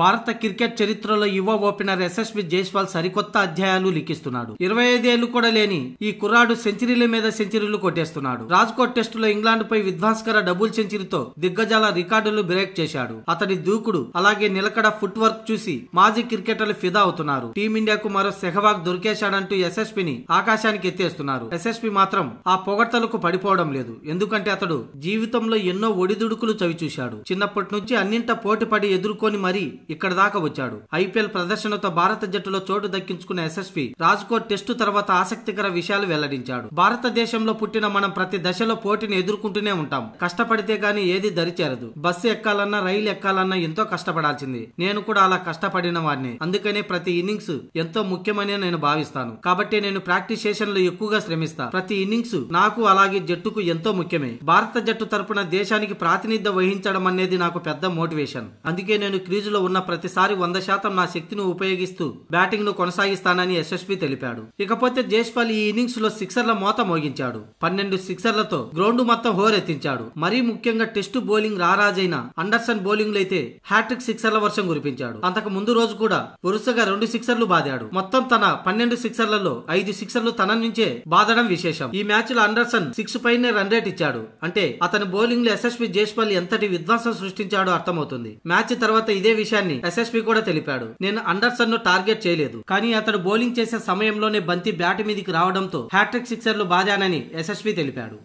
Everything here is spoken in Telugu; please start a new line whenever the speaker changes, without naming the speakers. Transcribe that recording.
భారత క్రికెట్ చరిత్రలో యువ ఓపెనర్ యశస్వి జైస్వాల్ సరికొత్త అధ్యాయాలు లిఖిస్తున్నాడు ఇరవై ఐదేళ్లు కూడా లేని ఈ కుర్రాడు సెంచరీల మీద సెంచరీలు కొట్టేస్తున్నాడు రాజ్కోట్ టెస్టులో ఇంగ్లాండ్ పై విధ్వంసకర డబుల్ సెంచరీతో దిగ్గజాల రికార్డులు బ్రేక్ చేశాడు అతడి దూకుడు అలాగే నిలకడ ఫుట్ వర్క్ చూసి మాజీ క్రికెటర్లు ఫిదా అవుతున్నారు టీమిండియాకు మరో సెహవాగ్ దొరికేశాడంటూ యశస్విని ఆకాశానికి ఎత్తేస్తున్నారు యశస్వి మాత్రం ఆ పొగడ్తలకు పడిపోవడం లేదు ఎందుకంటే అతడు జీవితంలో ఎన్నో ఒడిదుడుకులు చవిచూశాడు చిన్నప్పటి నుంచి అన్నింట పోటీపడి ఎదుర్కొని మరీ ఇక్కడ దాకా వచ్చాడు ఐపీఎల్ ప్రదర్శనతో భారత జట్టులో చోటు దక్కించుకున్న యశస్వి రాజ్కోట్ టెస్టు తర్వాత ఆసక్తికర విషయాలు వెల్లడించాడు భారతదేశంలో పుట్టిన మనం ప్రతి దశలో పోటీని ఎదుర్కొంటూనే ఉంటాం కష్టపడితే గాని ఏది దరిచేరదు బస్సు ఎక్కాలన్నా రైలు ఎక్కాలన్నా ఎంతో కష్టపడాల్సింది నేను కూడా అలా కష్టపడిన వాడిని అందుకనే ప్రతి ఇన్నింగ్స్ ఎంతో ముఖ్యమని నేను భావిస్తాను కాబట్టి నేను ప్రాక్టీస్ సెషన్లు ఎక్కువగా శ్రమిస్తా ప్రతి ఇన్నింగ్స్ నాకు అలాగే జట్టుకు ఎంతో ముఖ్యమే భారత జట్టు తరపున దేశానికి ప్రాతినిధ్యం వహించడం అనేది నాకు పెద్ద మోటివేషన్ అందుకే నేను క్రీజులో ఉన్న ఉన్న ప్రతిసారి వంద శాతం నా శక్తిని ఉపయోగిస్తూ బ్యాటింగ్ ను కొనసాగిస్తానని యశస్వి తెలిపాడు ఇకపోతే జైస్వాల్ ఈ ఇన్నింగ్స్ లో సిక్సర్ల మోత మోగించాడు పన్నెండు సిక్సర్లతో గ్రౌండ్ మొత్తం హోరెత్తించాడు మరీ ముఖ్యంగా టెస్ట్ బౌలింగ్ రారాజైన అండర్సన్ బౌలింగ్ అయితే హ్యాట్రిక్ సిక్సర్ల వర్షం కురిపించాడు అంతకు ముందు రోజు కూడా వరుసగా రెండు సిక్సర్లు బాదాడు మొత్తం తన పన్నెండు సిక్సర్లలో ఐదు సిక్సర్లు తన నుంచే బాదడం విశేషం ఈ మ్యాచ్ లో అండర్సన్ సిక్స్ పైనే రన్ రేట్ ఇచ్చాడు అంటే అతని బౌలింగ్ లో యశస్వి జైస్వాల్ ఎంతటి విధ్వంసం సృష్టించాడో అర్థమవుతుంది మ్యాచ్ తర్వాత ఇదే విషయాన్ని విషయాన్ని ఎస్ఎస్పీ కూడా తెలిపాడు నేను అండర్సన్ ను టార్గెట్ చేయలేదు కానీ అతడు బౌలింగ్ చేసే సమయంలోనే బంతి బ్యాట్ మీదకి రావడంతో హ్యాట్రిక్ సిక్సర్లు బాదానని ఎస్ఎస్పీ తెలిపాడు